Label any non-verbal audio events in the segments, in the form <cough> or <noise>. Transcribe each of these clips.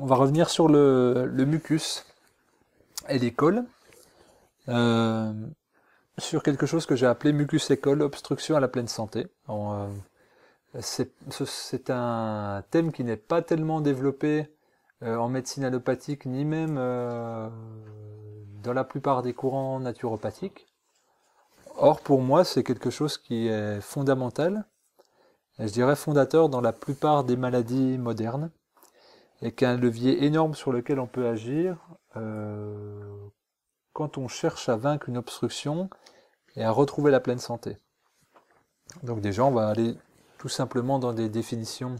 On va revenir sur le, mucus et l'école, euh, sur quelque chose que j'ai appelé mucus école obstruction à la pleine santé. Euh, c'est un thème qui n'est pas tellement développé euh, en médecine allopathique, ni même dans la plupart des courants naturopathiques. Or, pour moi, c'est quelque chose qui est fondamental, je dirais fondateur dans la plupart des maladies modernes et qu'un levier énorme sur lequel on peut agir euh, quand on cherche à vaincre une obstruction et à retrouver la pleine santé. Donc déjà, on va aller tout simplement dans des définitions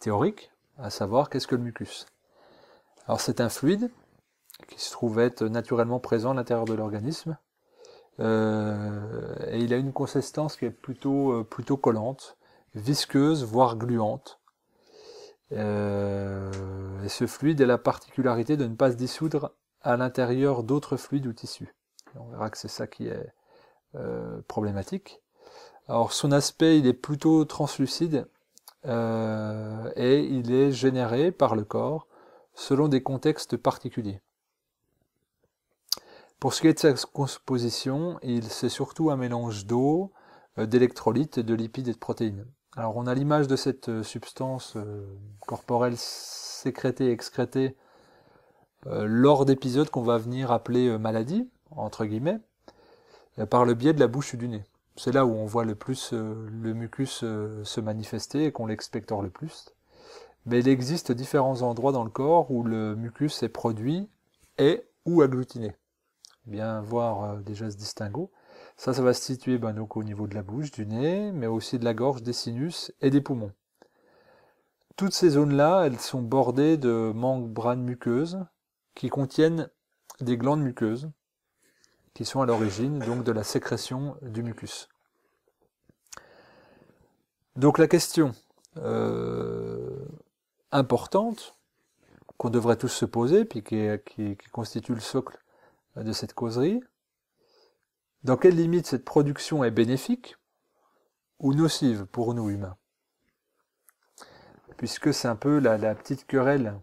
théoriques, à savoir qu'est-ce que le mucus. Alors c'est un fluide qui se trouve être naturellement présent à l'intérieur de l'organisme, euh, et il a une consistance qui est plutôt, euh, plutôt collante, visqueuse, voire gluante. Euh, et ce fluide a la particularité de ne pas se dissoudre à l'intérieur d'autres fluides ou tissus. on verra que c'est ça qui est euh, problématique. Alors son aspect, il est plutôt translucide euh, et il est généré par le corps selon des contextes particuliers. Pour ce qui est de sa composition, il c'est surtout un mélange d'eau, d'électrolytes, de lipides et de protéines. Alors on a l'image de cette euh, substance euh, corporelle sécrétée, excrétée euh, lors d'épisodes qu'on va venir appeler maladie, entre guillemets, par le biais de la bouche ou du nez. C'est là où on voit le plus le mucus se manifester et qu'on l'expectore le plus. Mais il existe différents endroits dans le corps où le mucus est produit et ou agglutiné. Bien voir déjà ce distinguo. Ça, ça va se situer ben, au niveau de la bouche, du nez, mais aussi de la gorge, des sinus et des poumons. Toutes ces zones-là, elles sont bordées de membranes muqueuses qui contiennent des glandes muqueuses qui sont à l'origine donc de la sécrétion du mucus. Donc la question euh, importante qu'on devrait tous se poser, puis qui constitue le socle de cette causerie, dans quelle limite cette production est bénéfique ou nocive pour nous humains Puisque c'est un peu la, petite querelle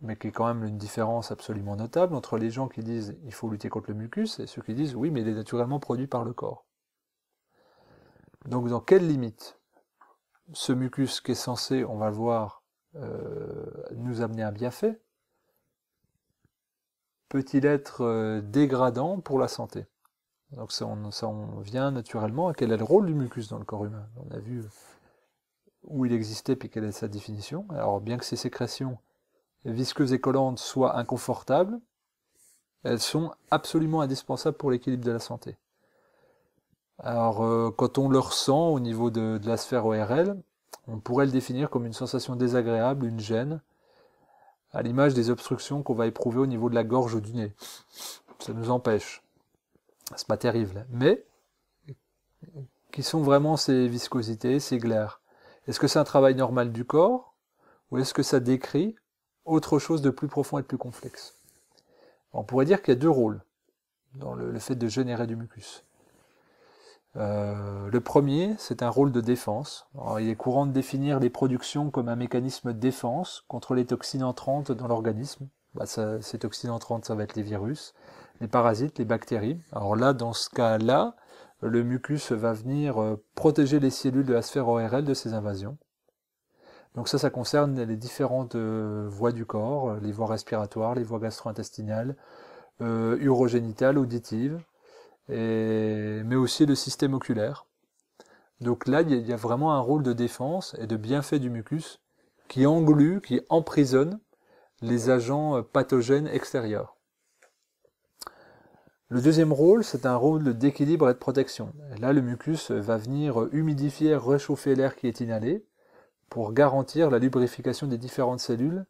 mais qui est quand même une différence absolument notable entre les gens qui disent il faut lutter contre le mucus et ceux qui disent oui, mais il est naturellement produit par le corps. Donc dans quelle limite ce mucus qui est censé, on va le voir, euh, nous amener un bienfait, peut-il être euh, dégradant pour la santé donc ça on, vient naturellement à quel est le rôle du mucus dans le corps humain. On a vu où il existait et quelle est sa définition. Alors bien que ces sécrétions visqueuses et collantes soient inconfortables, elles sont absolument indispensables pour l'équilibre de la santé. Alors euh, quand on le ressent au niveau de, la sphère ORL, on pourrait le définir comme une sensation désagréable, une gêne, à l'image des obstructions qu'on va éprouver au niveau de la gorge ou du nez. Ça nous empêche c'est pas terrible. Mais qui sont vraiment ces viscosités, ces glaires Est-ce que c'est un travail normal du corps ou est-ce que ça décrit autre chose de plus profond et de plus complexe On pourrait dire qu'il y a deux rôles dans le, fait de générer du mucus. Euh, le premier, c'est un rôle de défense. il est courant de définir les productions comme un mécanisme de défense contre les toxines entrantes dans l'organisme. Bah, ces toxines entrantes, ça va être les virus les parasites, les bactéries. Alors là, dans ce cas-là, le mucus va venir euh, protéger les cellules de la sphère ORL de ces invasions. Donc ça, ça concerne les différentes euh, voies du corps, euh, les voies respiratoires, les voies gastro-intestinales, urogénitales, auditives, et... mais aussi le système oculaire. Donc là, il y a vraiment un rôle de défense et de bienfait du mucus qui englue, qui emprisonne les agents pathogènes extérieurs. Le deuxième rôle, c'est un rôle d'équilibre et de protection. Là, le mucus va venir humidifier, réchauffer l'air qui est inhalé pour garantir la lubrification des différentes cellules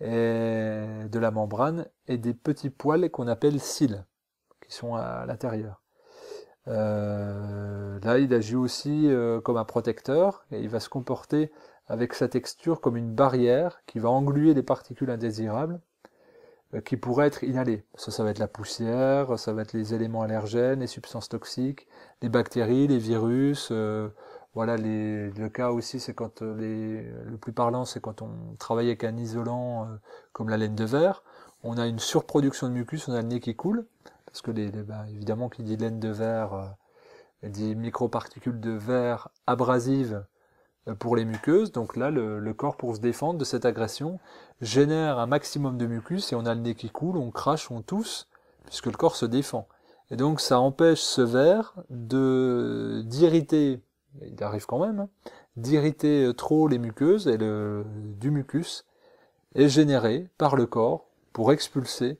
et de la membrane et des petits poils qu'on appelle cils qui sont à l'intérieur. Euh, là, il agit aussi euh, comme un protecteur et il va se comporter avec sa texture comme une barrière qui va engluer les particules indésirables euh, qui pourraient être inhalés. Ça, ça va être la poussière, ça va être les éléments allergènes, les substances toxiques, les bactéries, les virus. Euh, voilà, les, le cas aussi, c'est quand euh, les, le plus parlant, c'est quand on travaille avec un isolant comme la laine de verre. On a une surproduction de mucus, on a le nez qui coule, parce que les, bah, évidemment, qui dit laine de verre, elle dit microparticules de verre abrasives euh, pour les muqueuses. Donc là, le, corps, pour se défendre de cette agression, génère un maximum de mucus et on a le nez qui coule, on crache, on tousse, puisque le corps se défend. Et donc ça empêche ce verre de d'irriter, il arrive quand même, hein, d'irriter euh, trop les muqueuses et le, du mucus est généré par le corps pour expulser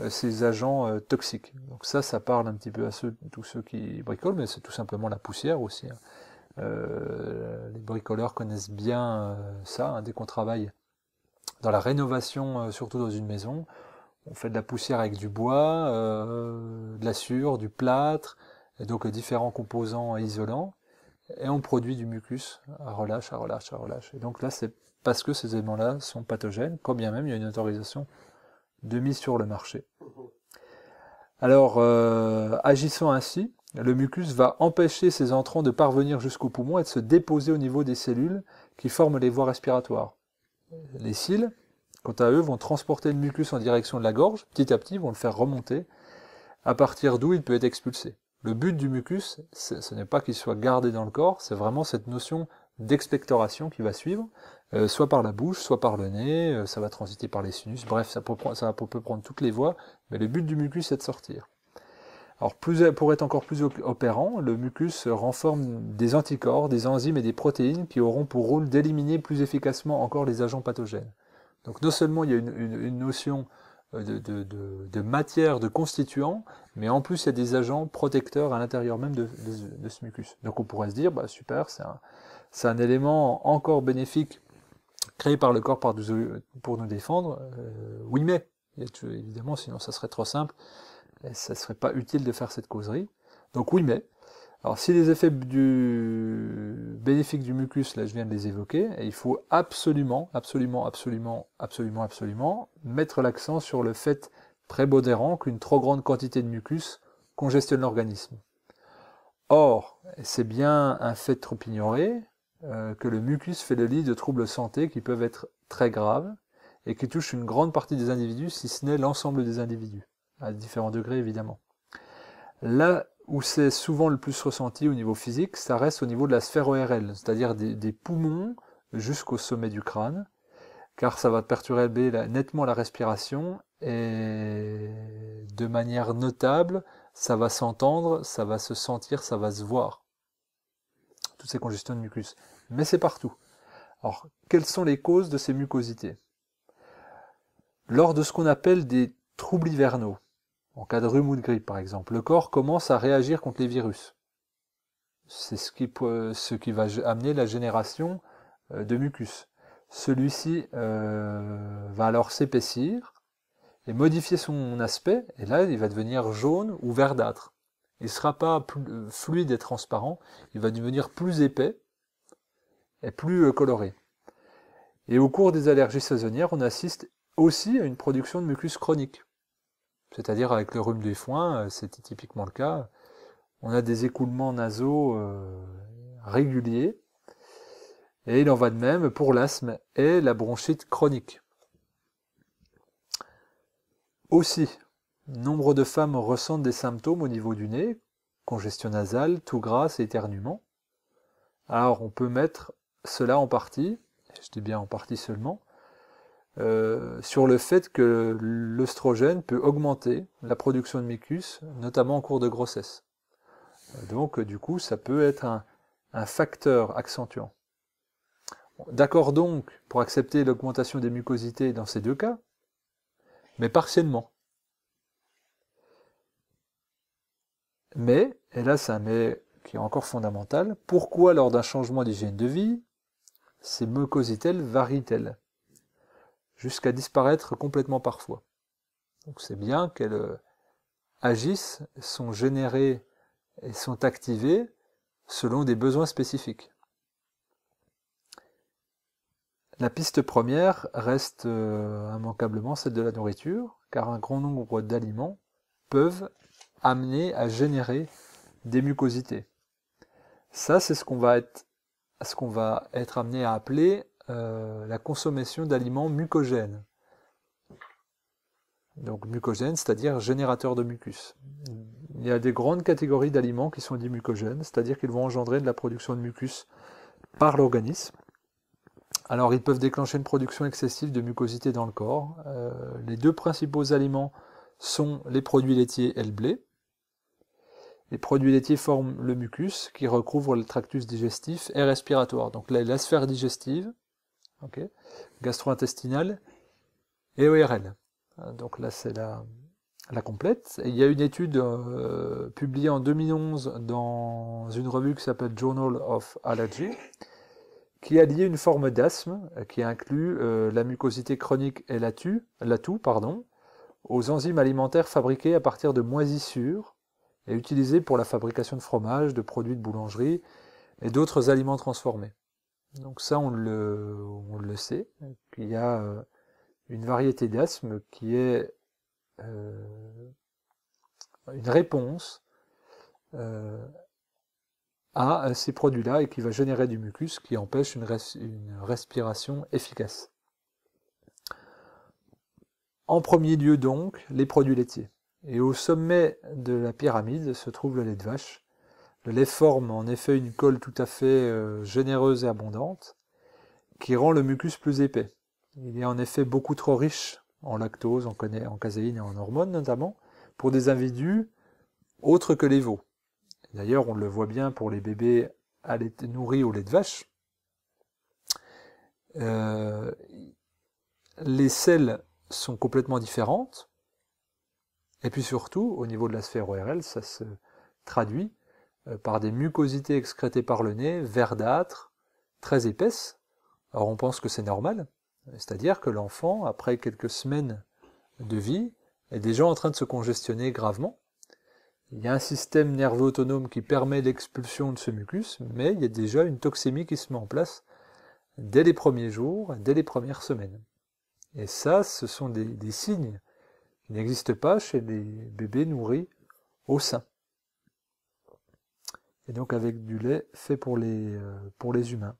euh, ces agents toxiques. Donc ça, ça parle un petit peu à ceux, tous ceux qui bricolent, mais c'est tout simplement la poussière aussi. Hein. Euh, les bricoleurs connaissent bien euh, ça. Hein, dès qu'on travaille dans la rénovation, euh, surtout dans une maison, on fait de la poussière avec du bois, de la sueur, du plâtre, et donc différents composants isolants, et on produit du mucus à relâche, à relâche, à relâche. Et donc là, c'est parce que ces éléments-là sont pathogènes, quand bien même il y a une autorisation de mise sur le marché. Mhm. Alors, agissons agissant ainsi, le mucus va empêcher ces entrants de parvenir jusqu'au poumon et de se déposer au niveau des cellules qui forment les voies respiratoires. Les cils, quant à eux, vont transporter le mucus en direction de la gorge, petit à petit, vont le faire remonter, à partir d'où il peut être expulsé. Le but du mucus, ce n'est pas qu'il soit gardé dans le corps, c'est vraiment cette notion d'expectoration qui va suivre, euh, soit par la bouche, soit par le nez, euh, ça va transiter par les sinus, bref, ça peut, prendre toutes les voies, mais le but du mucus, c'est de sortir. Alors pour être encore plus opérant, le mucus renforme des anticorps, des enzymes et des protéines qui auront pour rôle d'éliminer plus efficacement encore les agents pathogènes. Donc non seulement il y a une, notion euh, de, matière, de constituant, mais en plus il y a des agents protecteurs à l'intérieur même de, ce mucus. Donc on pourrait se dire, bah, super, c'est un, élément encore bénéfique créé par le corps pour nous défendre. Euh, oui mais, évidemment, sinon ça serait trop simple et ça ne serait pas utile de faire cette causerie. Donc oui, mais. Alors si les effets du... bénéfiques du mucus, là je viens de les évoquer, il faut absolument, absolument, absolument, absolument, absolument mettre l'accent sur le fait modérant qu'une trop grande quantité de mucus congestionne l'organisme. Or, c'est bien un fait trop ignoré euh, que le mucus fait le lit de troubles santé qui peuvent être très graves et qui touchent une grande partie des individus, si ce n'est l'ensemble des individus à différents degrés évidemment. Là où c'est souvent le plus ressenti au niveau physique, ça reste au niveau de la sphère ORL, c'est-à-dire des, poumons jusqu'au sommet du crâne, car ça va perturber nettement la respiration et de manière notable, ça va s'entendre, ça va se sentir, ça va se voir. Toutes ces congestions de mucus. Mais c'est partout. Alors, quelles sont les causes de ces mucosités Lors de ce qu'on appelle des troubles hivernaux, en cas de rhume ou de grippe par exemple, le corps commence à réagir contre les virus. C'est ce qui, ce qui va amener la génération euh, de mucus. Celui-ci euh, va alors s'épaissir et modifier son aspect, et là il va devenir jaune ou verdâtre. Il ne sera pas euh, fluide et transparent, il va devenir plus épais et plus coloré. Et au cours des allergies saisonnières, on assiste aussi à une production de mucus chronique. C'est-à-dire avec le rhume du foin, euh, c'était typiquement le cas. On a des écoulements nasaux euh, réguliers. Et il en va de même pour l'asthme et la bronchite chronique. Aussi, nombre de femmes ressentent des symptômes au niveau du nez, congestion nasale, tout grasse et éternuement. Alors on peut mettre cela en partie, je dis bien en partie seulement, euh, sur le fait que l'œstrogène peut augmenter la production de mucus, notamment en cours de grossesse. Euh, donc, euh, du coup, ça peut être un, un facteur accentuant. D'accord donc pour accepter l'augmentation des mucosités dans ces deux cas, mais partiellement. Mais, et là c'est un mais qui est encore fondamental, pourquoi lors d'un changement d'hygiène de vie, ces mucosités varient-elles jusqu'à disparaître complètement parfois. Donc c'est bien qu'elles euh, agissent, sont générées et sont activées selon des besoins spécifiques. La piste première reste euh, immanquablement celle de la nourriture, car un grand nombre d'aliments peuvent amener à générer des mucosités. Ça, c'est ce qu'on va ce qu'on va être amené à appeler euh, la consommation d'aliments mucogènes. Donc mucogènes, c'est-à-dire générateurs de mucus. Il y a des grandes catégories d'aliments qui sont dits mucogènes, c'est-à-dire qu'ils vont engendrer de la production de mucus par l'organisme. Alors ils peuvent déclencher une production excessive de mucosité dans le corps. Euh, les deux principaux aliments sont les produits laitiers et le blé. Les produits laitiers forment le mucus qui recouvre le tractus digestif et respiratoire. Donc la sphère digestive, gastrointestinal gastro-intestinale et ORL. Euh, donc là, c'est la, la complète. il y a une étude euh, publiée en 2011 dans une revue qui s'appelle Journal of Allergy, qui a lié une forme d'asthme qui inclut euh, la mucosité chronique et l'atout pardon, aux enzymes alimentaires fabriquées à partir de moisissures et utilisées pour la fabrication de fromages, de produits de boulangerie et d'autres aliments transformés. Donc ça, on le, sait, qu'il y a euh, une variété d'asthme qui est euh, une réponse euh, à ces produits-là et qui va générer du mucus qui empêche une, respiration efficace. En premier lieu donc, les produits laitiers. Et au sommet de la pyramide se trouve le lait de vache, le lait forme en effet une colle tout à fait euh, généreuse et abondante, qui rend le mucus plus épais. Il est en effet beaucoup trop riche en lactose, en, caséine et en hormones notamment, pour des individus autres que les veaux. D'ailleurs, on le voit bien pour les bébés nourris au lait de vache. Euh, les selles sont complètement différentes. Et puis surtout, au niveau de la sphère ORL, ça se traduit euh, par des mucosités excrétées par le nez, verdâtres, très épaisses. Alors on pense que c'est normal, c'est-à-dire que l'enfant, après quelques semaines de vie, est déjà en train de se congestionner gravement. Il y a un système nerveux autonome qui permet l'expulsion de ce mucus, mais il y a déjà une toxémie qui se met en place dès les premiers jours, dès les premières semaines. Et ça, ce sont des, des signes qui n'existent pas chez les bébés nourris au sein et donc avec du lait fait pour les, euh, pour les humains.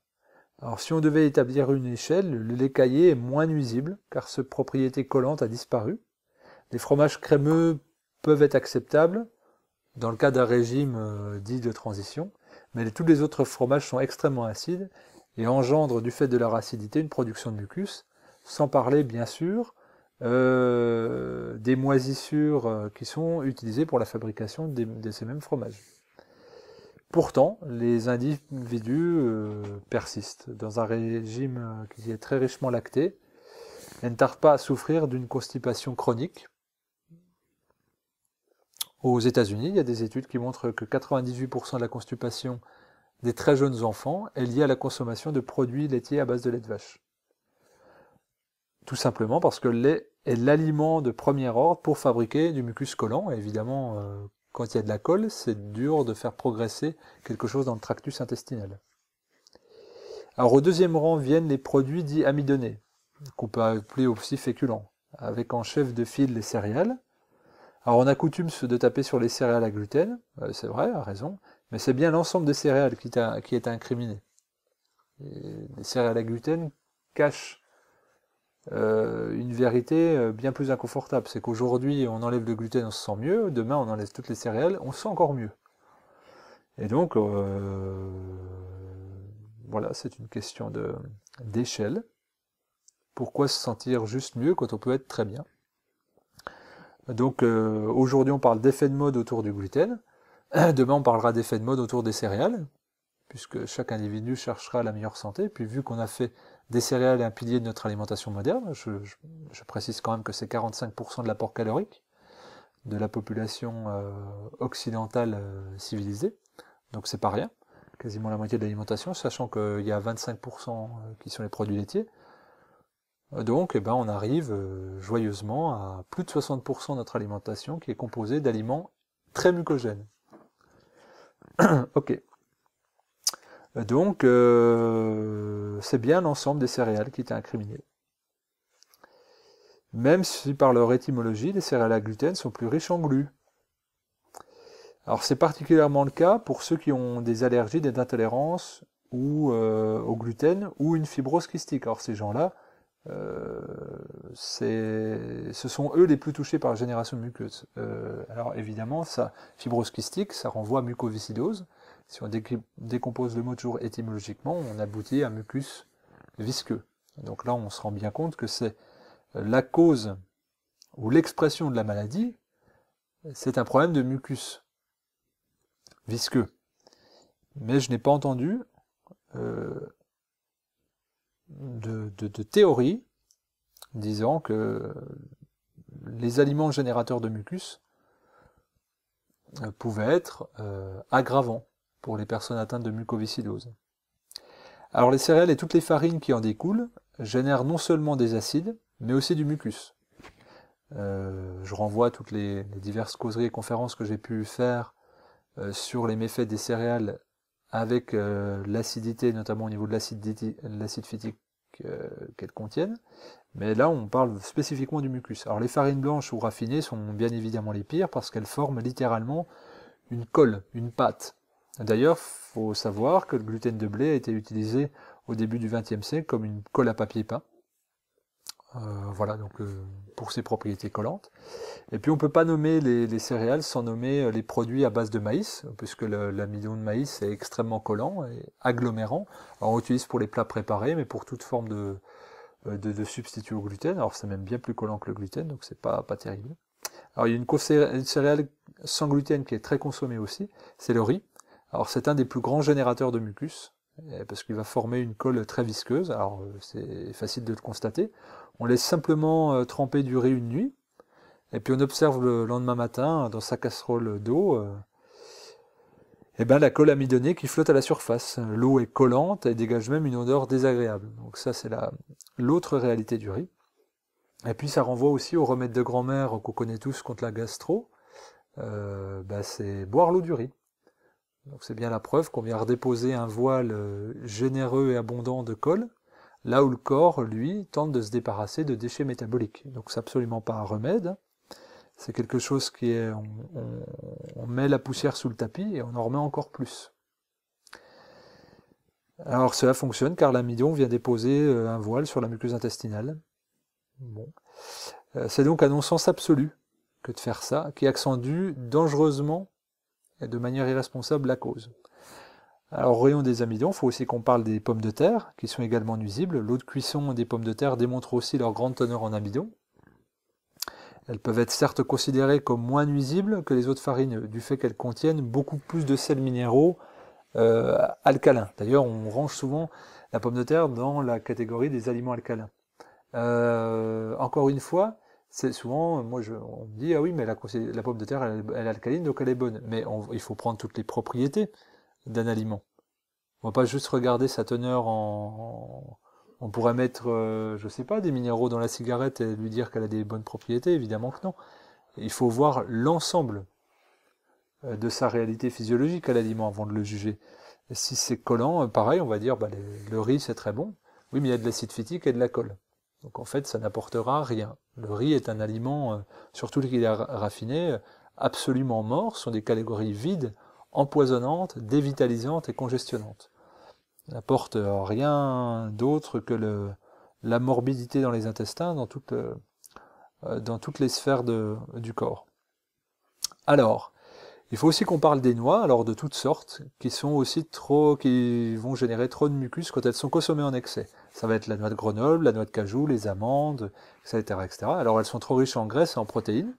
Alors si on devait établir une échelle, le lait caillé est moins nuisible car cette propriété collante a disparu. Les fromages crémeux peuvent être acceptables dans le cas d'un régime euh, dit de transition, mais tous les autres fromages sont extrêmement acides et engendrent du fait de leur acidité une production de mucus, sans parler bien sûr euh, des moisissures qui sont utilisées pour la fabrication de ces mêmes fromages. Pourtant, les individus euh, persistent dans un régime euh, qui est très richement lacté et ne tardent pas à souffrir d'une constipation chronique. Aux États-Unis, il y a des études qui montrent que 98% de la constipation des très jeunes enfants est liée à la consommation de produits laitiers à base de lait de vache. Tout simplement parce que le lait est l'aliment de premier ordre pour fabriquer du mucus collant. Et évidemment, euh, quand il y a de la colle, c'est dur de faire progresser quelque chose dans le tractus intestinal. Alors au deuxième rang viennent les produits dits amidonnés, qu'on peut appeler aussi féculents, avec en chef de file les céréales. Alors on a coutume de taper sur les céréales à gluten, euh, c'est vrai, à raison, mais c'est bien l'ensemble des céréales qui, est incriminé. les céréales à gluten cachent euh, une vérité euh, bien plus inconfortable. C'est qu'aujourd'hui, on enlève le gluten, on se sent mieux. Demain, on enlève toutes les céréales, on se sent encore mieux. Et donc, euh, voilà, c'est une question de, d'échelle. Pourquoi se sentir juste mieux quand on peut être très bien Donc, aujourd'hui, on parle d'effet de mode autour du gluten. <clears throat> Demain, on parlera d'effet de mode autour des céréales, puisque chaque individu cherchera la meilleure santé. Puis, vu qu'on a fait des céréales est un pilier de notre alimentation moderne. Je, précise quand même que c'est 45% de l'apport calorique de la population euh, occidentale euh, civilisée. Donc c'est pas rien, quasiment la moitié de l'alimentation, sachant qu'il y a 25% euh, qui sont les produits laitiers. Donc eh ben, on arrive joyeusement à plus de 60% de notre alimentation qui est composée d'aliments très mucogènes. <coughs> ok. Donc, euh, c'est bien l'ensemble des céréales qui est incriminé. Même si par leur étymologie, les céréales à gluten sont plus riches en glu. Alors c'est particulièrement le cas pour ceux qui ont des allergies, des intolérances ou euh, au gluten ou une fibrose kystique. Alors ces gens-là, euh, ce sont eux les plus touchés par la génération muqueuse. alors évidemment, ça, fibrose kystique, ça renvoie à mucoviscidose, si on décompose le mot toujours étymologiquement, on aboutit à mucus visqueux. Donc là, on se rend bien compte que c'est euh, la cause ou l'expression de la maladie, c'est un problème de mucus visqueux. Mais je n'ai pas entendu euh, de, théorie disant que les aliments générateurs de mucus euh, pouvaient être aggravants pour les personnes atteintes de mucoviscidose. Alors les céréales et toutes les farines qui en découlent génèrent non seulement des acides, mais aussi du mucus. Euh, je renvoie toutes les, diverses causeries et conférences que j'ai pu faire euh, sur les méfaits des céréales avec euh, l'acidité, notamment au niveau de l'acide phytique qu'elles contiennent. Mais là, on parle spécifiquement du mucus. Alors les farines blanches ou raffinées sont bien évidemment les pires parce qu'elles forment littéralement une colle, une pâte. D'ailleurs, faut savoir que le gluten de blé a été utilisé au début du XXe siècle comme une colle à papier peint. Euh, voilà, donc euh, pour ses propriétés collantes. Et puis on ne peut pas nommer les, céréales sans nommer euh, les produits à base de maïs, puisque l'amidon de maïs est extrêmement collant et agglomérant. on l'utilise pour les plats préparés, mais pour toute forme de, de, de substitut au gluten. Alors c'est même bien plus collant que le gluten, donc c'est pas, pas terrible. Alors il y a une céréale sans gluten qui est très consommée aussi, c'est le riz. Alors c'est un des plus grands générateurs de mucus, euh, parce qu'il va former une colle très visqueuse, alors euh, c'est facile de le constater. On laisse simplement euh, tremper du riz une nuit, et puis on observe le lendemain matin dans sa casserole d'eau, eh ben, la colle amidonnée qui flotte à la surface. L'eau est collante et dégage même une odeur désagréable. Donc ça, c'est l'autre réalité du riz. Et puis ça renvoie aussi au remède de grand-mère qu'on connaît tous contre la gastro. Bah, c'est boire l'eau du riz. Donc c'est bien la preuve qu'on vient redéposer un voile euh, généreux et abondant de colle, là où le corps, lui, tente de se débarrasser de déchets métaboliques. Donc c'est absolument pas un remède, c'est quelque chose qui est... On, on, met la poussière sous le tapis et on en remet encore plus. Alors cela fonctionne car l'amidon vient déposer euh, un voile sur la muqueuse intestinale. Bon. Euh, c'est donc un non-sens absolu que de faire ça, qui accentue dangereusement de manière irresponsable la cause. Alors, rayon des amidons, il faut aussi qu'on parle des pommes de terre, qui sont également nuisibles. L'eau de cuisson des pommes de terre démontre aussi leur grande teneur en amidon. Elles peuvent être certes considérées comme moins nuisibles que les autres farines, du fait qu'elles contiennent beaucoup plus de sels minéraux euh, alcalins. D'ailleurs, on range souvent la pomme de terre dans la catégorie des aliments alcalins. Euh, encore une fois, c'est souvent, moi, je, on me dit, ah oui, mais la, pomme de terre, elle, est alcaline, donc elle est bonne. Mais il faut prendre toutes les propriétés d'un aliment. On ne va pas juste regarder sa teneur en, on pourrait mettre, je euh, je sais pas, des minéraux dans la cigarette et lui dire qu'elle a des bonnes propriétés, évidemment que non. Il faut voir l'ensemble euh, de sa réalité physiologique à l'aliment avant de le juger. si c'est collant, euh, pareil, on va dire, bah, le riz c'est très bon. Oui, mais il y a de l'acide phytique et de la colle. Donc en fait, ça n'apportera rien. Le riz est un aliment, euh, surtout qu'il est raffiné, euh, absolument mort, ce sont des catégories vides, empoisonnantes, dévitalisantes et congestionnantes. Ça n'apporte euh, rien d'autre que le, la morbidité dans les intestins, dans, dans toutes les sphères du corps. Alors, il faut aussi qu'on parle des noix, alors de toutes sortes, qui sont aussi trop, qui vont générer trop de mucus quand elles sont consommées en excès. Ça va être la noix de Grenoble, la noix de cajou, les amandes, etc., etc. Alors elles sont trop riches en graisse et en protéines.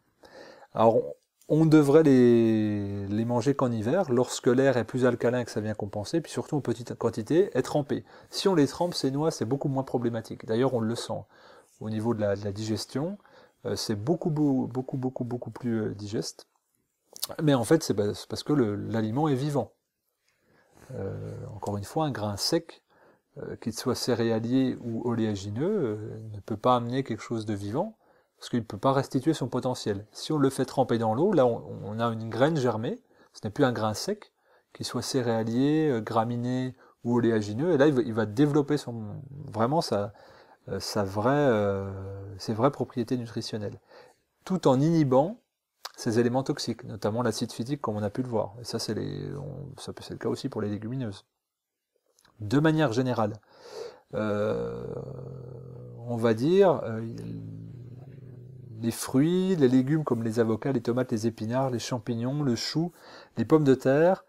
Alors on devrait les, les manger qu'en hiver, lorsque l'air est plus alcalin et que ça vient compenser, puis surtout en petite quantité, et trempé. Si on les trempe, ces noix, c'est beaucoup moins problématique. D'ailleurs, on le sent au niveau de la, digestion, euh, c'est beaucoup, beaucoup, beaucoup, beaucoup plus euh, digeste. Mais en fait, c'est parce que l'aliment est vivant. Euh, encore une fois, un grain sec, euh, qu'il soit céréalier ou oléagineux, euh, ne peut pas amener quelque chose de vivant, parce qu'il ne peut pas restituer son potentiel. Si on le fait tremper dans l'eau, là, on, a une graine germée, ce n'est plus un grain sec, qu'il soit céréalier, graminé ou oléagineux, et là, il va, développer son, vraiment sa, sa vraie, ses vraies propriétés nutritionnelles, tout en inhibant ces éléments toxiques, notamment l'acide physique comme on a pu le voir. Et ça, c'est les, ça peut être le cas aussi pour les légumineuses. De manière générale, euh, on va dire euh, les fruits, les légumes comme les avocats, les tomates, les épinards, les champignons, le chou, les pommes de terre,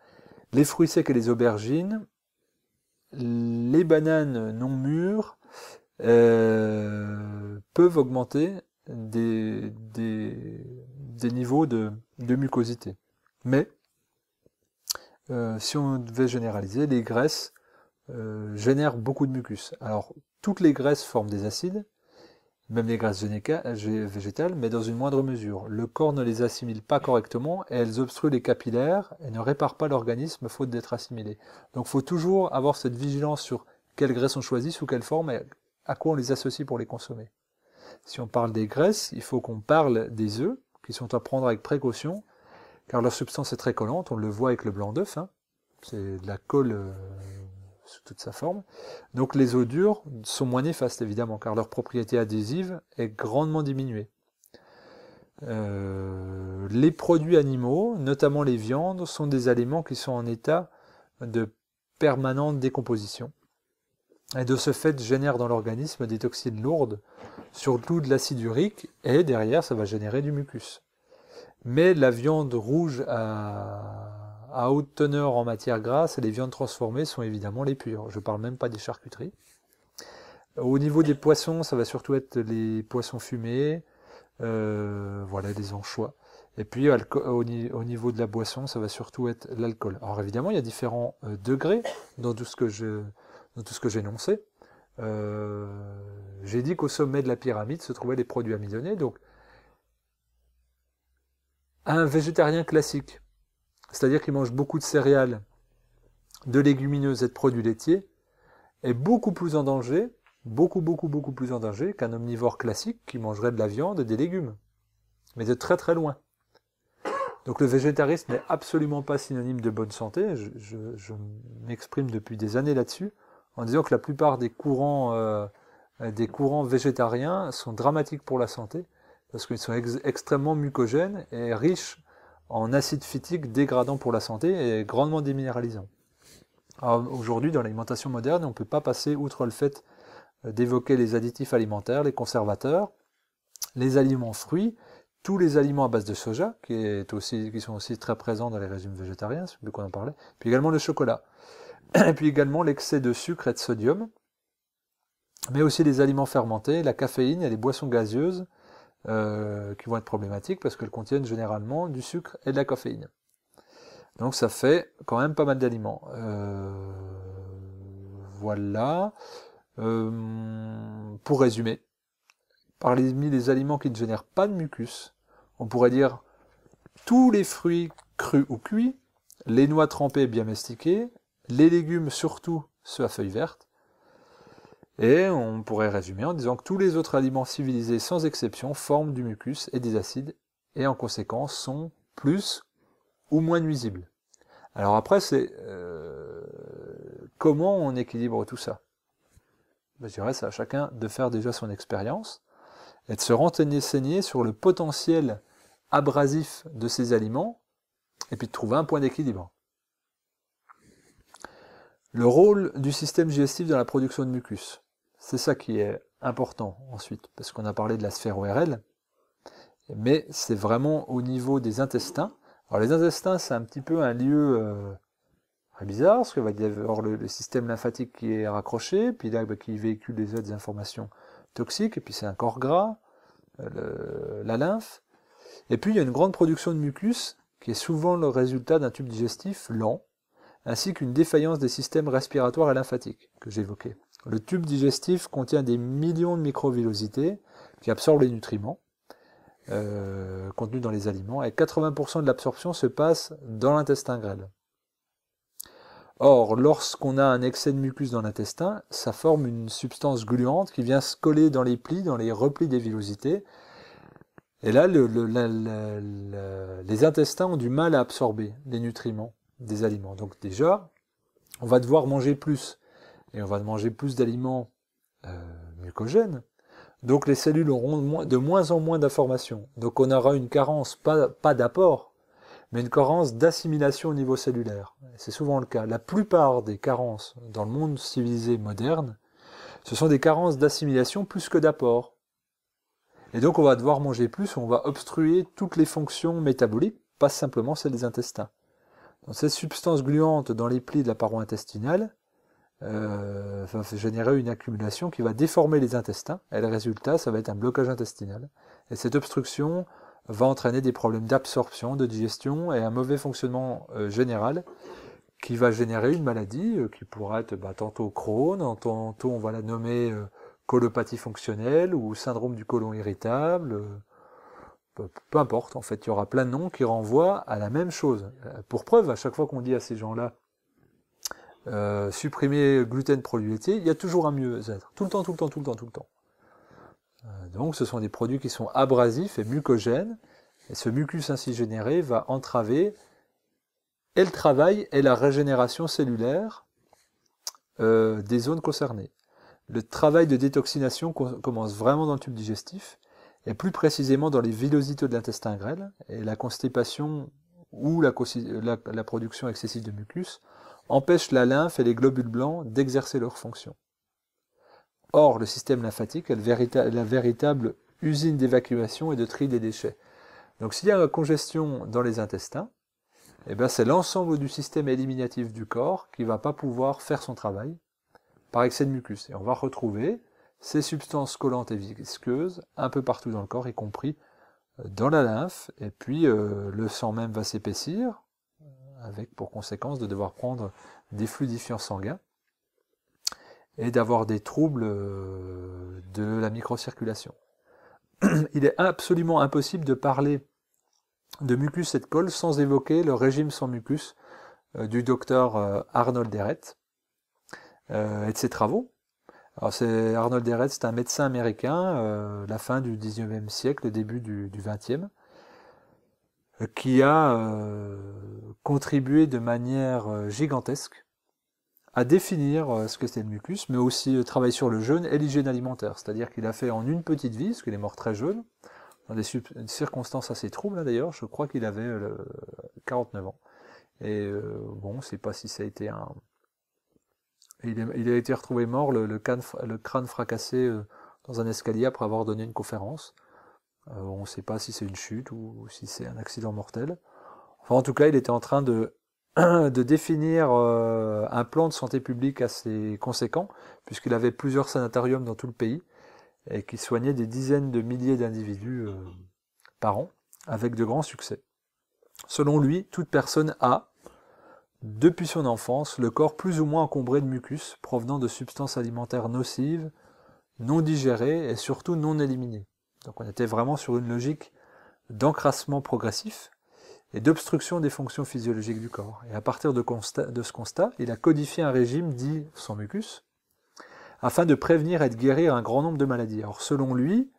les fruits secs et les aubergines, les bananes non mûres euh, peuvent augmenter des des niveaux de, mucosité. Mais euh, si on devait généraliser, les graisses euh, génèrent beaucoup de mucus. Alors, toutes les graisses forment des acides, même les graisses euh, végétales, mais dans une moindre mesure. Le corps ne les assimile pas correctement et elles obstruent les capillaires et ne réparent pas l'organisme faute d'être assimilées. Donc, il faut toujours avoir cette vigilance sur quelles graisses on choisit, sous quelle forme et à quoi on les associe pour les consommer. Si on parle des graisses, il faut qu'on parle des œufs, qui sont à prendre avec précaution, car leur substance est très collante, on le voit avec le blanc d'œuf, hein. c'est de la colle euh, sous toute sa forme. Donc les eaux dures sont moins néfastes évidemment, car leur propriété adhésive est grandement diminuée. Euh, les produits animaux, notamment les viandes, sont des aliments qui sont en état de permanente décomposition et de ce fait génère dans l'organisme des toxines lourdes, surtout de l'acide urique, et derrière ça va générer du mucus. Mais la viande rouge à, haute teneur en matière grasse et les viandes transformées sont évidemment les pures. Je ne parle même pas des charcuteries. Au niveau des poissons, ça va surtout être les poissons fumés, euh, voilà, les anchois. Et puis au, niveau de la boisson, ça va surtout être l'alcool. Alors évidemment, il y a différents euh, degrés dans tout ce que je tout ce que j'ai énoncé, euh, j'ai dit qu'au sommet de la pyramide se trouvaient les produits amidonnés. Donc, un végétarien classique, c'est-à-dire qui mange beaucoup de céréales, de légumineuses et de produits laitiers, est beaucoup plus en danger, beaucoup, beaucoup, beaucoup plus en danger qu'un omnivore classique qui mangerait de la viande et des légumes. Mais de très, très loin. Donc le végétarisme n'est absolument pas synonyme de bonne santé, je m'exprime depuis des années là-dessus en disant que la plupart des courants, euh, des courants végétariens sont dramatiques pour la santé, parce qu'ils sont extrêmement mucogènes et riches en acides phytiques dégradants pour la santé et grandement déminéralisant. Aujourd'hui, dans l'alimentation moderne, on ne peut pas passer outre le fait euh, d'évoquer les additifs alimentaires, les conservateurs, les aliments fruits, tous les aliments à base de soja, qui, est aussi, qui sont aussi très présents dans les régimes végétariens, vu qu'on en parlait, puis également le chocolat et puis également l'excès de sucre et de sodium, mais aussi les aliments fermentés, la caféine et les boissons gazeuses euh, qui vont être problématiques parce qu'elles contiennent généralement du sucre et de la caféine. Donc ça fait quand même pas mal d'aliments. Euh, voilà. Euh, pour résumer, parmi les aliments qui ne génèrent pas de mucus, on pourrait dire tous les fruits crus ou cuits, les noix trempées bien mastiquées, les légumes surtout ceux à feuilles vertes. Et on pourrait résumer en disant que tous les autres aliments civilisés sans exception forment du mucus et des acides et en conséquence sont plus ou moins nuisibles. Alors après, c'est euh, comment on équilibre tout ça ben, Je dirais c'est à chacun de faire déjà son expérience et de se renseigner sur le potentiel abrasif de ces aliments et puis de trouver un point d'équilibre le rôle du système digestif dans la production de mucus. C'est ça qui est important ensuite, parce qu'on a parlé de la sphère ORL, mais c'est vraiment au niveau des intestins. Alors les intestins, c'est un petit peu un lieu euh, bizarre, parce qu'il bah, va y avoir le, système lymphatique qui est raccroché, puis là, bah, qui véhicule des autres informations toxiques, et puis c'est un corps gras, euh, la lymphe. Et puis il y a une grande production de mucus, qui est souvent le résultat d'un tube digestif lent, ainsi qu'une défaillance des systèmes respiratoires et lymphatiques que j'évoquais. Le tube digestif contient des millions de microvillosités qui absorbent les nutriments euh, contenus dans les aliments et 80% de l'absorption se passe dans l'intestin grêle. Or, lorsqu'on a un excès de mucus dans l'intestin, ça forme une substance gluante qui vient se coller dans les plis, dans les replis des villosités. Et là, les intestins ont du mal à absorber les nutriments des aliments. Donc déjà, on va devoir manger plus. Et on va manger plus d'aliments euh, mucogènes. Donc les cellules auront de moins en moins d'informations. Donc on aura une carence, pas, pas d'apport, mais une carence d'assimilation au niveau cellulaire. C'est souvent le cas. La plupart des carences dans le monde civilisé moderne, ce sont des carences d'assimilation plus que d'apport. Et donc on va devoir manger plus, on va obstruer toutes les fonctions métaboliques, pas simplement celles des intestins. Donc, ces substances gluantes dans les plis de la paroi intestinale euh, va générer une accumulation qui va déformer les intestins, et le résultat, ça va être un blocage intestinal. Et cette obstruction va entraîner des problèmes d'absorption, de digestion et un mauvais fonctionnement euh, général qui va générer une maladie euh, qui pourra être bah, tantôt Crohn, tantôt on va la nommer euh, colopathie fonctionnelle ou syndrome du côlon irritable peu, importe, en fait, il y aura plein de noms qui renvoient à la même chose. Euh, pour preuve, à chaque fois qu'on dit à ces gens-là, euh, supprimer gluten, produits il y a toujours un mieux-être. Tout le temps, tout le temps, tout le temps, tout le temps. Euh, donc ce sont des produits qui sont abrasifs et mucogènes, et ce mucus ainsi généré va entraver et le travail et la régénération cellulaire des zones concernées. Le travail de détoxination commence vraiment dans le tube digestif, et plus précisément dans les vilosités de l'intestin grêle, et la constipation ou la, production excessive de mucus empêche la lymphe et les globules blancs d'exercer leurs fonctions. Or, le système lymphatique est la, véritable usine d'évacuation et de tri des déchets. Donc s'il y a une congestion dans les intestins, eh ben, c'est l'ensemble du système éliminatif du corps qui ne va pas pouvoir faire son travail par excès de mucus. Et on va retrouver ces substances collantes et visqueuses un peu partout dans le corps, y compris euh, dans la lymphe, et puis euh, le sang même va s'épaissir, euh, avec pour conséquence de devoir prendre des fluidifiants sanguins et d'avoir des troubles de la microcirculation. <clears throat> Il est absolument impossible de parler de mucus et de colle sans évoquer le régime sans mucus du docteur Arnold Deret et de ses travaux, alors c'est Arnold Ehret, c'est un médecin américain, euh, la fin du 19e siècle, le début du, 20e, euh, qui a euh, contribué de manière gigantesque à définir ce que c'était le mucus, mais aussi travailler sur le jeûne et l'hygiène alimentaire. C'est-à-dire qu'il a fait en une petite vie, parce qu'il est mort très jeune, dans des circonstances assez troubles hein, d'ailleurs, je crois qu'il avait 49 ans. Et bon, c'est pas si ça a été un, il, a été retrouvé mort, le, crâne, fracassé euh, dans un escalier après avoir donné une conférence. Euh, on ne sait pas si c'est une chute ou si c'est un accident mortel. Enfin, en tout cas, il était en train de, <clears throat> de définir euh, un plan de santé publique assez conséquent, puisqu'il avait plusieurs sanatoriums dans tout le pays et qu'il soignait des dizaines de milliers d'individus par an, avec de grands succès. Selon lui, toute personne a, depuis son enfance, le corps plus ou moins encombré de mucus provenant de substances alimentaires nocives, non digérées et surtout non éliminées. Donc on était vraiment sur une logique d'encrassement progressif et d'obstruction des fonctions physiologiques du corps. Et à partir de, ce constat, il a codifié un régime dit sans mucus, afin de prévenir et de guérir un grand nombre de maladies. Alors selon lui,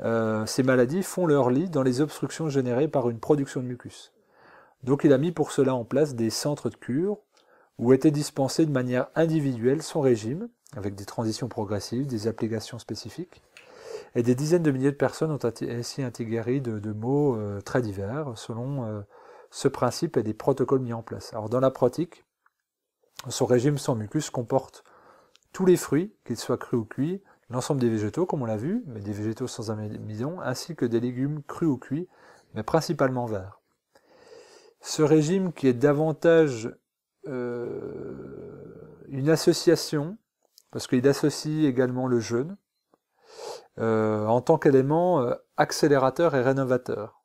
euh, ces maladies font leur lit dans les obstructions générées par une production de mucus. Donc il a mis pour cela en place des centres de cure où était dispensé de manière individuelle son régime, avec des transitions progressives, des applications spécifiques. Et des dizaines de milliers de personnes ont ainsi intégré de, maux mots euh, très divers selon euh, ce principe et des protocoles mis en place. Alors dans la pratique, son régime sans mucus comporte tous les fruits, qu'ils soient crus ou cuits, l'ensemble des végétaux, comme on l'a vu, mais des végétaux sans amidon, ainsi que des légumes crus ou cuits, mais principalement verts ce régime qui est davantage euh, une association, parce qu'il associe également le jeûne, euh, en tant qu'élément euh, accélérateur et rénovateur.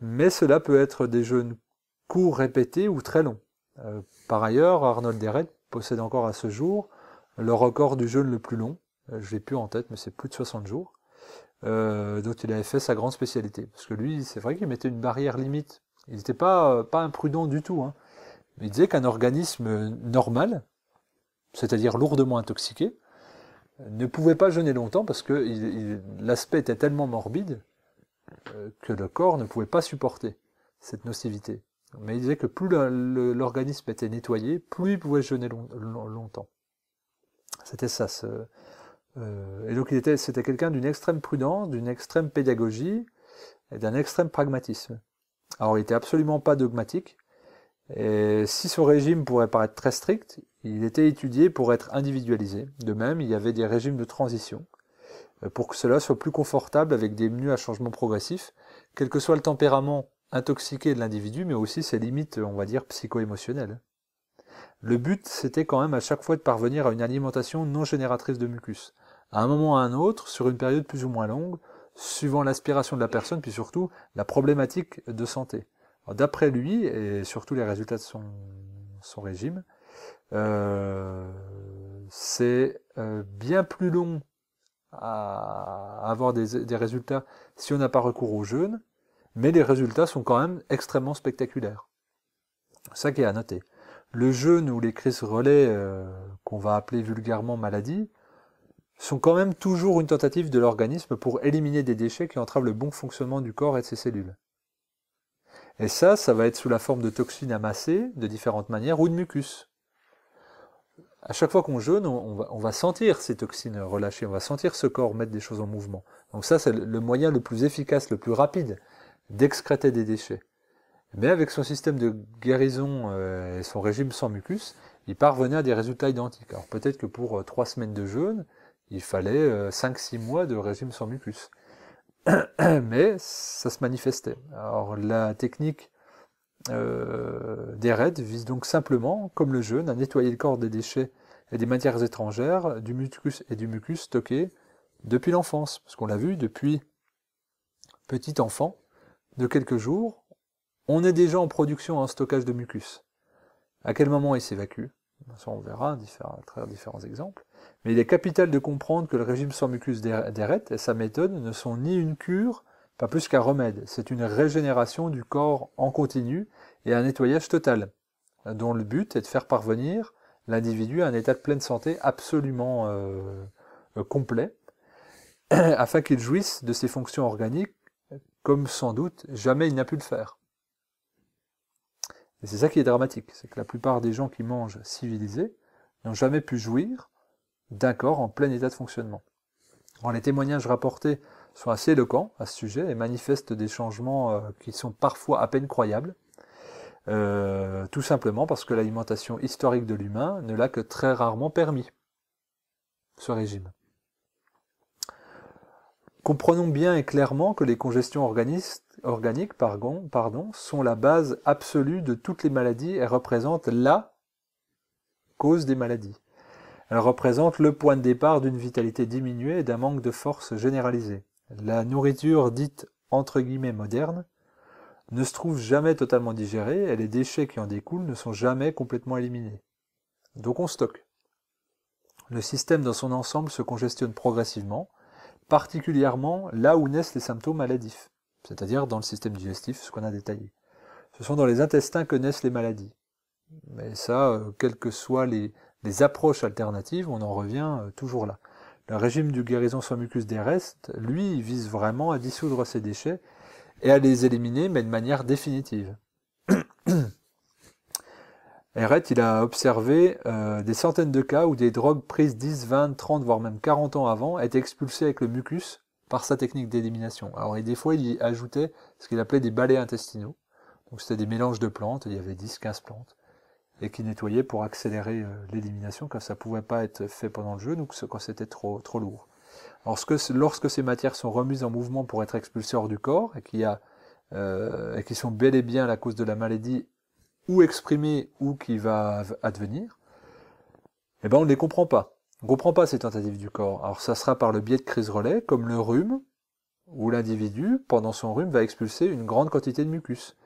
Mais cela peut être des jeûnes courts, répétés ou très longs. par ailleurs, Arnold Deret possède encore à ce jour le record du jeûne le plus long. Je l'ai plus en tête, mais c'est plus de 60 jours. Euh, dont il avait fait sa grande spécialité. Parce que lui, c'est vrai qu'il mettait une barrière limite. Il n'était pas, euh, pas imprudent du tout. Hein. Il disait qu'un organisme euh, normal, c'est-à-dire lourdement intoxiqué, ne pouvait pas jeûner longtemps parce que l'aspect était tellement morbide que le corps ne pouvait pas supporter cette nocivité. Mais il disait que plus l'organisme était nettoyé, plus il pouvait jeûner longtemps. C'était ça, ce, euh, et donc il était, c'était quelqu'un d'une extrême prudence, d'une extrême pédagogie et d'un extrême pragmatisme. Alors il n'était absolument pas dogmatique. Et si son régime pourrait paraître très strict, il était étudié pour être individualisé. De même, il y avait des régimes de transition euh, pour que cela soit plus confortable avec des menus à changement progressif, quel que soit le tempérament intoxiqué de l'individu, mais aussi ses limites, on va dire, psycho-émotionnelles. Le but, c'était quand même à chaque fois de parvenir à une alimentation non génératrice de mucus. À un moment ou à un autre, sur une période plus ou moins longue, suivant l'aspiration de la personne, puis surtout la problématique de santé. D'après lui, et surtout les résultats de son, régime, euh, c'est euh, bien plus long à avoir des, des résultats si on n'a pas recours au jeûne, mais les résultats sont quand même extrêmement spectaculaires. Ça qui est à noter le jeûne ou les crises relais euh, qu'on va appeler vulgairement maladie sont quand même toujours une tentative de l'organisme pour éliminer des déchets qui entravent le bon fonctionnement du corps et de ses cellules. Et ça, ça va être sous la forme de toxines amassées de différentes manières ou de mucus. À chaque fois qu'on jeûne, on va, on va sentir ces toxines relâchées, on va sentir ce corps mettre des choses en mouvement. Donc ça, c'est le moyen le plus efficace, le plus rapide d'excréter des déchets. Mais avec son système de guérison euh, et son régime sans mucus, il parvenait à des résultats identiques. Alors peut-être que pour euh, trois semaines de jeûne, il fallait 5-6 euh, mois de régime sans mucus. <clears throat> Mais ça se manifestait. Alors la technique des raids vise donc simplement, comme le jeûne, à nettoyer le corps des déchets et des matières étrangères, du mucus et du mucus stockés depuis l'enfance. Parce qu'on l'a vu, depuis petit enfant, de quelques jours, on est déjà en production, en stockage de mucus. À quel moment il s'évacue on verra à travers différents exemples. Mais il est capital de comprendre que le régime sans mucus d'Eret et sa méthode ne sont ni une cure, pas plus qu'un remède. C'est une régénération du corps en continu et un nettoyage total, dont le but est de faire parvenir l'individu à un état de pleine santé absolument euh, complet, <clears throat> afin qu'il jouisse de ses fonctions organiques comme sans doute jamais il n'a pu le faire. Et c'est ça qui est dramatique, c'est que la plupart des gens qui mangent civilisés n'ont jamais pu jouir d'un corps en plein état de fonctionnement. Alors, les témoignages rapportés sont assez éloquents à ce sujet et manifestent des changements euh, qui sont parfois à peine croyables, euh, tout simplement parce que l'alimentation historique de l'humain ne l'a que très rarement permis, ce régime. Comprenons bien et clairement que les congestions organiques organiques pardon, sont la base absolue de toutes les maladies. et représentent la cause des maladies. Elles représentent le point de départ d'une vitalité diminuée et d'un manque de force généralisé. La nourriture dite entre guillemets moderne ne se trouve jamais totalement digérée et les déchets qui en découlent ne sont jamais complètement éliminés. Donc on stocke. Le système dans son ensemble se congestionne progressivement, particulièrement là où naissent les symptômes maladifs c'est-à-dire dans le système digestif, ce qu'on a détaillé. Ce sont dans les intestins que naissent les maladies. Mais ça, euh, quelles que soient les, approches alternatives, on en revient euh, toujours là. Le régime du guérison sans mucus des restes, lui, vise vraiment à dissoudre ces déchets et à les éliminer, mais de manière définitive. <coughs> Eret, il a observé euh, des centaines de cas où des drogues prises 10, 20, 30, voire même 40 ans avant étaient expulsées avec le mucus par sa technique d'élimination. Alors, et des fois, il y ajoutait ce qu'il appelait des balais intestinaux. Donc, c'était des mélanges de plantes, il y avait 10, 15 plantes, et qui nettoyait pour accélérer euh, l'élimination quand ça pouvait pas être fait pendant le jeu, donc quand c'était trop, trop lourd. Alors, lorsque ces matières sont remises en mouvement pour être expulsées hors du corps, et qui euh, qui sont bel et bien la cause de la maladie, ou exprimées, ou qui va advenir, eh ben, on ne les comprend pas. On ne comprend pas ces tentatives du corps. Alors ça sera par le biais de crise relais, comme le rhume, où l'individu, pendant son rhume, va expulser une grande quantité de mucus.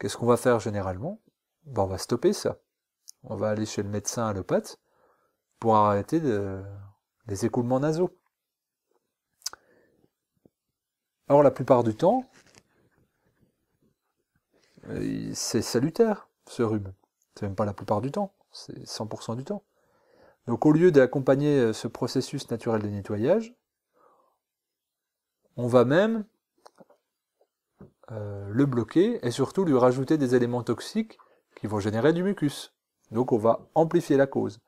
Qu'est-ce qu'on va faire généralement ben, On va stopper ça. On va aller chez le médecin allopathe pour arrêter de... les écoulements nasaux. Alors la plupart du temps, euh, c'est salutaire, ce rhume. C'est même pas la plupart du temps, c'est 100% du temps. Donc au lieu d'accompagner euh, ce processus naturel de nettoyage, on va même euh, le bloquer et surtout lui rajouter des éléments toxiques qui vont générer du mucus. Donc on va amplifier la cause.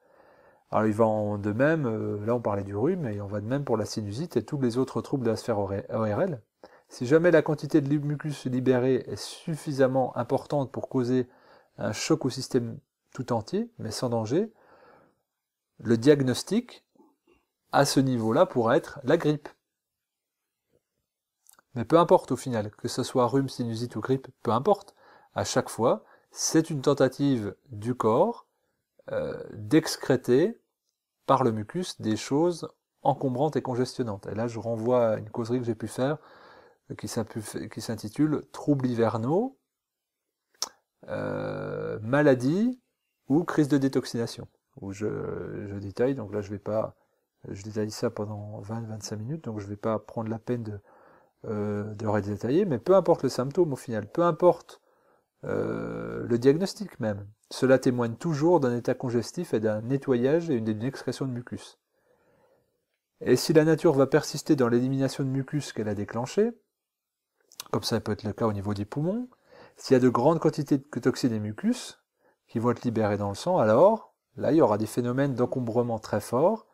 Alors il va de même, euh, là on parlait du rhume, et on va de même pour la sinusite et tous les autres troubles de la sphère ORL. Si jamais la quantité de mucus libérée est suffisamment importante pour causer un choc au système tout entier, mais sans danger, le diagnostic à ce niveau-là pourrait être la grippe. Mais peu importe au final, que ce soit rhume, sinusite ou grippe, peu importe, à chaque fois, c'est une tentative du corps euh, d'excréter par le mucus des choses encombrantes et congestionnantes. Et là, je renvoie à une causerie que j'ai pu faire qui s'intitule Troubles hivernaux, euh, maladies ou crise de détoxination où je, détaille. Donc là, je ne vais pas, je détaille ça pendant 20-25 minutes, donc je ne vais pas prendre la peine de, euh, de redétailler, mais peu importe le symptôme au final, peu importe euh, le diagnostic même, cela témoigne toujours d'un état congestif et d'un nettoyage et d'une excrétion de mucus. Et si la nature va persister dans l'élimination de mucus qu'elle a déclenché, comme ça peut être le cas au niveau des poumons, s'il y a de grandes quantités de toxines et mucus qui vont être libérées dans le sang, alors Là, il y aura des phénomènes d'encombrement très forts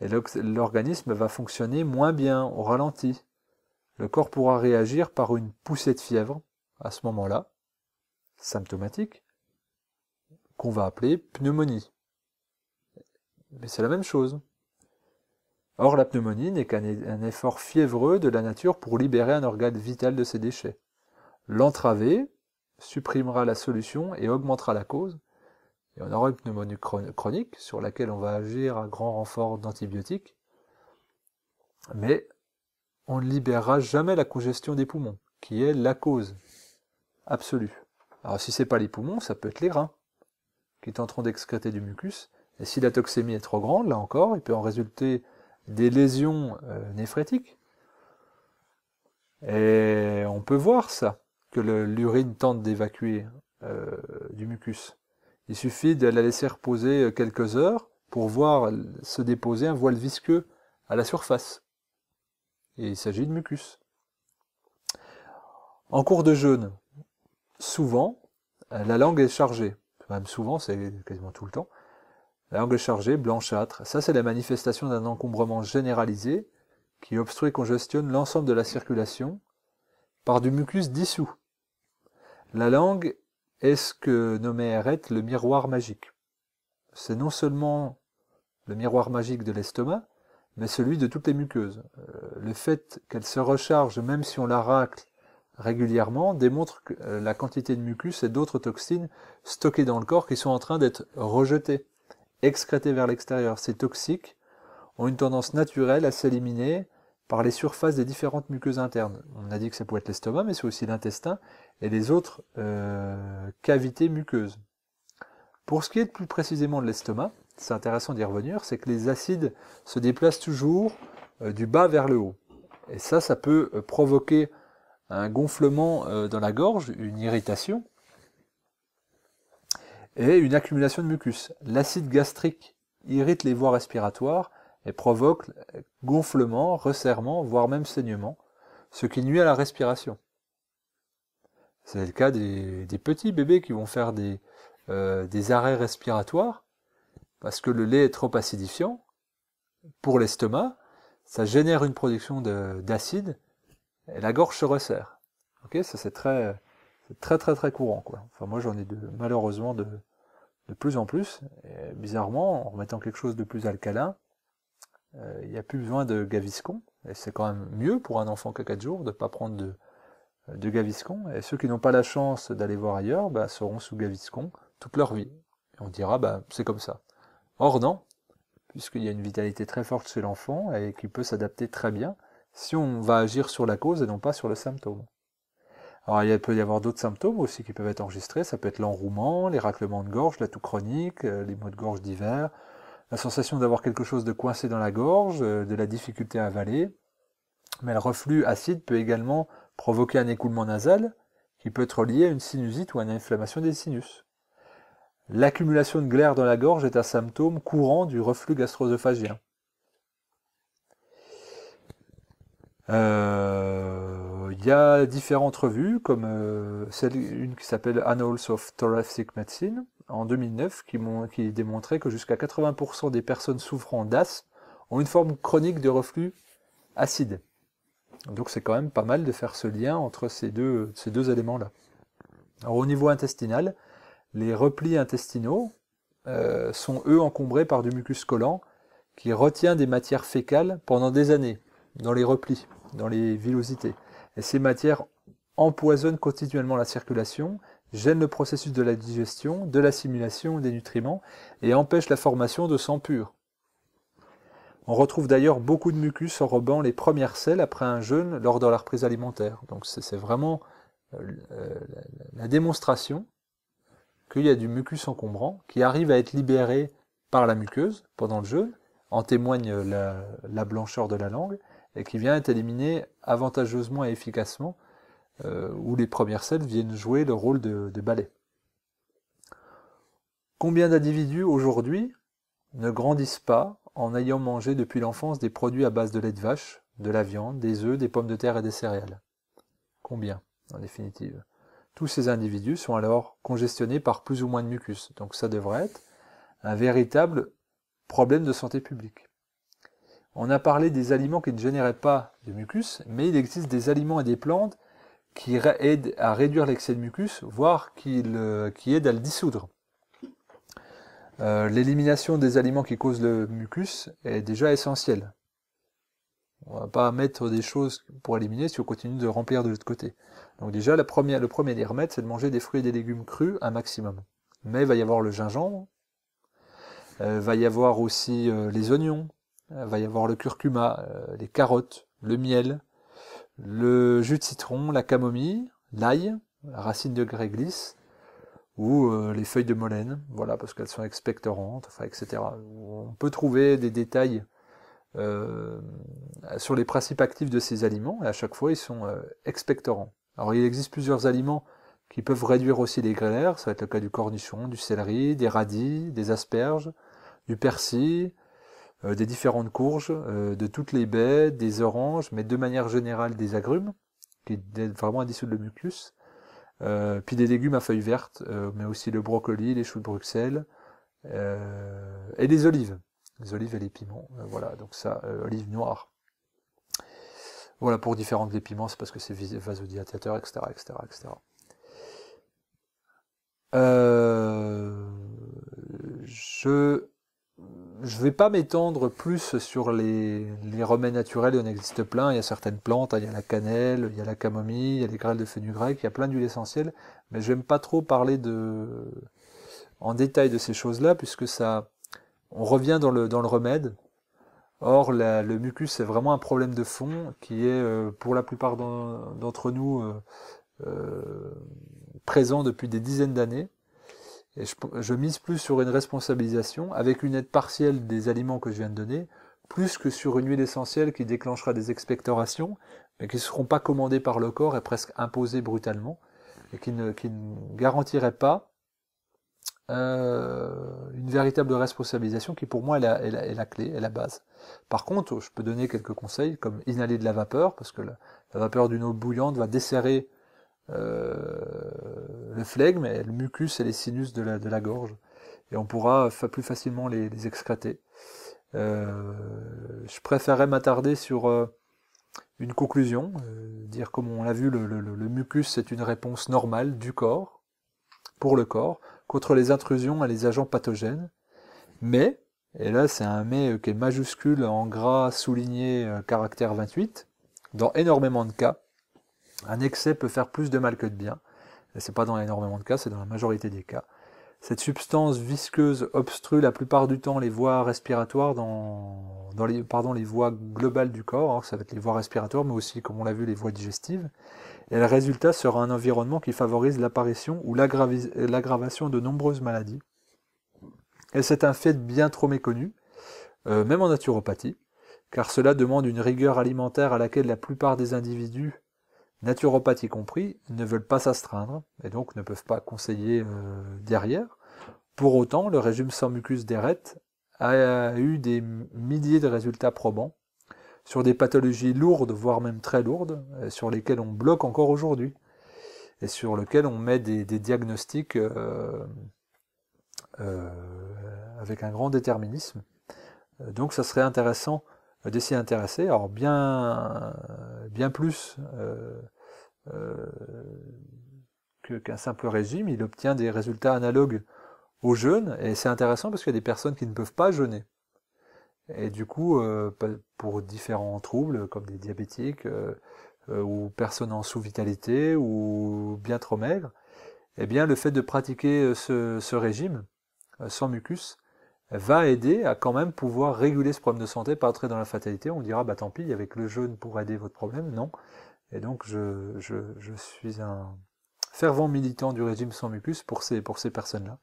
et l'organisme va fonctionner moins bien, au ralenti. Le corps pourra réagir par une poussée de fièvre à ce moment-là, symptomatique, qu'on va appeler pneumonie. Mais c'est la même chose. Or, la pneumonie n'est qu'un effort fiévreux de la nature pour libérer un organe vital de ses déchets. L'entraver supprimera la solution et augmentera la cause, et on aura une pneumonie chronique sur laquelle on va agir à grand renfort d'antibiotiques, mais on ne libérera jamais la congestion des poumons, qui est la cause absolue. Alors si ce n'est pas les poumons, ça peut être les reins, qui tenteront d'excréter du mucus, et si la toxémie est trop grande, là encore, il peut en résulter des lésions euh, néphrétiques. Et on peut voir ça, que l'urine tente d'évacuer euh, du mucus. Il suffit de la laisser reposer euh, quelques heures pour voir euh, se déposer un voile visqueux à la surface. Et il s'agit de mucus. En cours de jeûne, souvent, euh, la langue est chargée. Même souvent, c'est quasiment tout le temps. La langue est chargée, blanchâtre. Ça, c'est la manifestation d'un encombrement généralisé qui obstrue et congestionne l'ensemble de la circulation par du mucus dissous. La langue est ce que nommait est le miroir magique. C'est non seulement le miroir magique de l'estomac, mais celui de toutes les muqueuses. Euh, le fait qu'elle se recharge, même si on la racle régulièrement, démontre que euh, la quantité de mucus et d'autres toxines stockées dans le corps qui sont en train d'être rejetées, excrétées vers l'extérieur. Ces toxiques ont une tendance naturelle à s'éliminer par les surfaces des différentes muqueuses internes. On a dit que ça pouvait être l'estomac, mais c'est aussi l'intestin et les autres euh, cavités muqueuses. Pour ce qui est plus précisément de l'estomac, c'est intéressant d'y revenir, c'est que les acides se déplacent toujours euh, du bas vers le haut. Et ça, ça peut euh, provoquer un gonflement dans la gorge, une irritation et une accumulation de mucus. L'acide gastrique irrite les voies respiratoires et provoque gonflement, resserrement, voire même saignement, ce qui nuit à la respiration. C'est le cas des, petits bébés qui vont faire des, euh, des arrêts respiratoires parce que le lait est trop acidifiant pour l'estomac, ça génère une production d'acide et la gorge se resserre. Ok, ça c'est très, très très très courant quoi. Enfin moi j'en ai de, malheureusement de, de plus en plus. Et bizarrement, en mettant quelque chose de plus alcalin, euh, il n'y a plus besoin de Gaviscon. Et c'est quand même mieux pour un enfant qu'à 4 jours de ne pas prendre de, euh, de Gaviscon. Et ceux qui n'ont pas la chance d'aller voir ailleurs bah, seront sous Gaviscon toute leur vie. Et on dira, bah, c'est comme ça. Or non, puisqu'il y a une vitalité très forte chez l'enfant et qu'il peut s'adapter très bien si on va agir sur la cause et non pas sur le symptôme. Alors il peut y avoir d'autres symptômes aussi qui peuvent être enregistrés, ça peut être l'enrouement, les raclements de gorge, la toux chronique, euh, les maux de gorge divers, la sensation d'avoir quelque chose de coincé dans la gorge, euh, de la difficulté à avaler. Mais le reflux acide peut également provoquer un écoulement nasal qui peut être lié à une sinusite ou à une inflammation des sinus. L'accumulation de glaire dans la gorge est un symptôme courant du reflux gastro-œsophagien. Euh, il y a différentes revues, comme euh, celle, une qui s'appelle Annals of Thoracic Medicine, en 2009 qui, qui que jusqu'à 80% des personnes souffrant d'as ont une forme chronique de reflux acide. Donc c'est quand même pas mal de faire ce lien entre ces deux, éléments-là. au niveau intestinal, les replis intestinaux euh, sont eux encombrés par du mucus collant qui retient des matières fécales pendant des années dans les replis, dans les villosités. Et ces matières empoisonnent continuellement la circulation gêne le processus de la digestion, de l'assimilation des nutriments et empêche la formation de sang pur. On retrouve d'ailleurs beaucoup de mucus enrobant les premières selles après un jeûne lors de la reprise alimentaire. Donc c'est vraiment euh, euh, la démonstration qu'il y a du mucus encombrant qui arrive à être libéré par la muqueuse pendant le jeûne, en témoigne la, la blancheur de la langue, et qui vient être éliminé avantageusement et efficacement euh, où les premières scènes viennent jouer le rôle de, de Combien d'individus aujourd'hui ne grandissent pas en ayant mangé depuis l'enfance des produits à base de lait de vache, de la viande, des œufs, des pommes de terre et des céréales Combien, en définitive Tous ces individus sont alors congestionnés par plus ou moins de mucus, donc ça devrait être un véritable problème de santé publique. On a parlé des aliments qui ne généraient pas de mucus, mais il existe des aliments et des plantes qui aide à réduire l'excès de mucus, voire qui, euh, qui aide à le dissoudre. Euh, l'élimination des aliments qui causent le mucus est déjà essentielle. On ne va pas mettre des choses pour éliminer si on continue de remplir de l'autre côté. Donc déjà, la première, le premier des remèdes, c'est de manger des fruits et des légumes crus un maximum. Mais il va y avoir le gingembre, euh, va y avoir aussi euh, les oignons, va y avoir le curcuma, les carottes, le miel, le jus de citron, la camomille, l'ail, la racine de gréglisse, ou euh, les feuilles de molène, voilà, parce qu'elles sont expectorantes, etc. On peut trouver des détails euh, sur les principes actifs de ces aliments, et à chaque fois, ils sont euh, expectorants. Alors, il existe plusieurs aliments qui peuvent réduire aussi les glaires, ça va être le cas du cornichon, du céleri, des radis, des asperges, du persil, euh, des différentes courges, euh, de toutes les baies, des oranges, mais de manière générale des agrumes, qui est vraiment dissous de mucus. Euh, puis des légumes à feuilles vertes, mais aussi le brocoli, les choux de Bruxelles, et les olives. Les olives et les piments, voilà, donc ça, olives noires. Voilà, pour différentes des piments, c'est parce que c'est vasodilatateur, etc., etc., etc. je je ne vais pas m'étendre plus sur les, les, remèdes naturels, il en existe plein, il y a certaines plantes, hein, il y a la cannelle, il y a la camomille, il y a les grêles de fenugrec, il y a plein d'huiles essentielles, mais je n'aime pas trop parler de, en détail de ces choses-là, puisque ça, on revient dans le, dans le remède. Or, le mucus, c'est vraiment un problème de fond qui est, euh, pour la plupart d'entre nous, euh, euh, présent depuis des dizaines d'années je, mise plus sur une responsabilisation avec une aide partielle des aliments que je viens de donner, plus que sur une huile essentielle qui déclenchera des expectorations, mais qui ne seront pas commandées par le corps et presque imposées brutalement, et qui ne, qui ne garantiraient pas euh, une véritable responsabilisation qui pour moi est la, clé, est la base. Par contre, je peux donner quelques conseils comme inhaler de la vapeur, parce que la vapeur d'une eau bouillante va desserrer euh, le flegme, le mucus et les sinus de la, gorge. Et on pourra plus facilement les, excréter. Euh, je préférerais m'attarder sur euh, une conclusion, dire comme on l'a vu, le, le mucus c'est une réponse normale du corps, pour le corps, contre les intrusions et les agents pathogènes. Mais, et là c'est un mais qui est majuscule en gras souligné caractère 28, dans énormément de cas, un excès peut faire plus de mal que de bien. Ce n'est pas dans énormément de cas, c'est dans la majorité des cas. Cette substance visqueuse obstrue la plupart du temps les voies respiratoires dans, les, pardon, les voies globales du corps, hein, ça va être les voies respiratoires, mais aussi, comme on l'a vu, les voies digestives. Et le résultat sera un environnement qui favorise l'apparition ou l'aggravation de nombreuses maladies. Et c'est un fait bien trop méconnu, euh, même en naturopathie, car cela demande une rigueur alimentaire à laquelle la plupart des individus naturopathes y compris, ne veulent pas s'astreindre et donc ne peuvent pas conseiller euh, derrière. Pour autant, le régime sans mucus d'Erette a eu des milliers de résultats probants sur des pathologies lourdes, voire même très lourdes, euh, sur lesquelles on bloque encore aujourd'hui et sur lesquelles on met des, diagnostics euh, avec un grand déterminisme. Donc ça serait intéressant euh, de s'y intéresser. Alors bien, bien plus euh, euh, qu'un simple régime, il obtient des résultats analogues au jeûne, et c'est intéressant parce qu'il y a des personnes qui ne peuvent pas jeûner. Et du coup, pour différents troubles, comme des diabétiques, ou personnes en sous-vitalité, ou bien trop maigres, eh bien, le fait de pratiquer ce régime sans mucus va aider à quand même pouvoir réguler ce problème de santé, pas entrer dans la fatalité. On dira, bah tant pis, avec le jeûne pour aider votre problème, non. Et donc, je, je, je suis un fervent militant du régime sans mucus pour ces, pour ces personnes-là.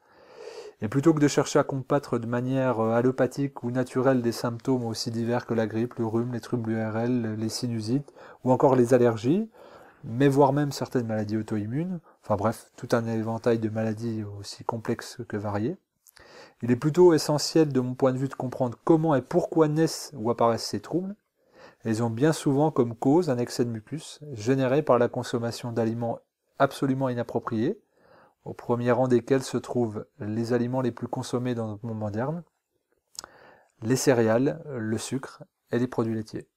Et plutôt que de chercher à combattre de manière euh, allopathique ou naturelle des symptômes aussi divers que la grippe, le rhume, les troubles URL, les sinusites ou encore les allergies, mais voire même certaines maladies auto-immunes, enfin bref, tout un éventail de maladies aussi complexes que variées, il est plutôt essentiel de mon point de vue de comprendre comment et pourquoi naissent ou apparaissent ces troubles. Ils ont bien souvent comme cause un excès de mucus généré par la consommation d'aliments absolument inappropriés, au premier rang desquels se trouvent les aliments les plus consommés dans notre monde moderne, les céréales, le sucre et les produits laitiers.